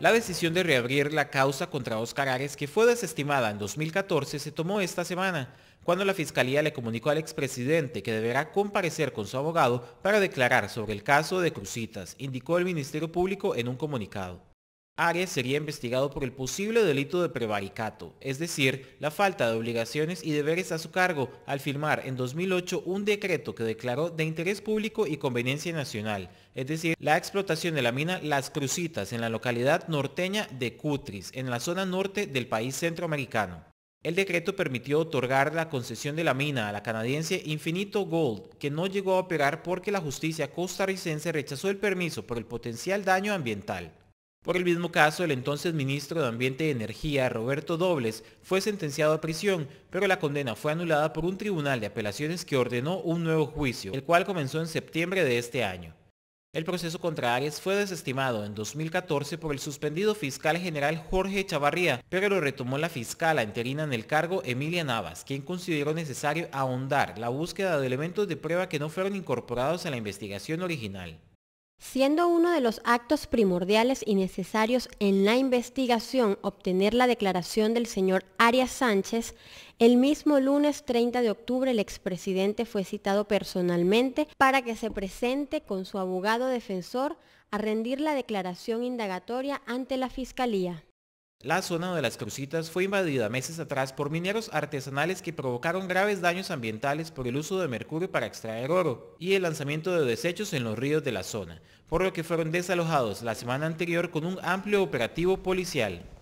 La decisión de reabrir la causa contra Oscar Ares, que fue desestimada en 2014, se tomó esta semana, cuando la Fiscalía le comunicó al expresidente que deberá comparecer con su abogado para declarar sobre el caso de Crucitas, indicó el Ministerio Público en un comunicado. Arias sería investigado por el posible delito de prevaricato, es decir, la falta de obligaciones y deberes a su cargo al firmar en 2008 un decreto que declaró de interés público y conveniencia nacional, es decir, la explotación de la mina Las Crucitas en la localidad norteña de Cutris, en la zona norte del país centroamericano. El decreto permitió otorgar la concesión de la mina a la canadiense Infinito Gold, que no llegó a operar porque la justicia costarricense rechazó el permiso por el potencial daño ambiental. Por el mismo caso, el entonces ministro de Ambiente y Energía, Roberto Dobles, fue sentenciado a prisión, pero la condena fue anulada por un tribunal de apelaciones que ordenó un nuevo juicio, el cual comenzó en septiembre de este año. El proceso contra Arias fue desestimado en 2014 por el suspendido fiscal general Jorge Chavarría, pero lo retomó la fiscala interina en el cargo Emilia Navas, quien consideró necesario ahondar la búsqueda de elementos de prueba que no fueron incorporados a la investigación original. Siendo uno de los actos primordiales y necesarios en la investigación obtener la declaración del señor Arias Sánchez, el mismo lunes 30 de octubre el expresidente fue citado personalmente para que se presente con su abogado defensor a rendir la declaración indagatoria ante la Fiscalía. La zona de las Crucitas fue invadida meses atrás por mineros artesanales que provocaron graves daños ambientales por el uso de mercurio para extraer oro y el lanzamiento de desechos en los ríos de la zona, por lo que fueron desalojados la semana anterior con un amplio operativo policial.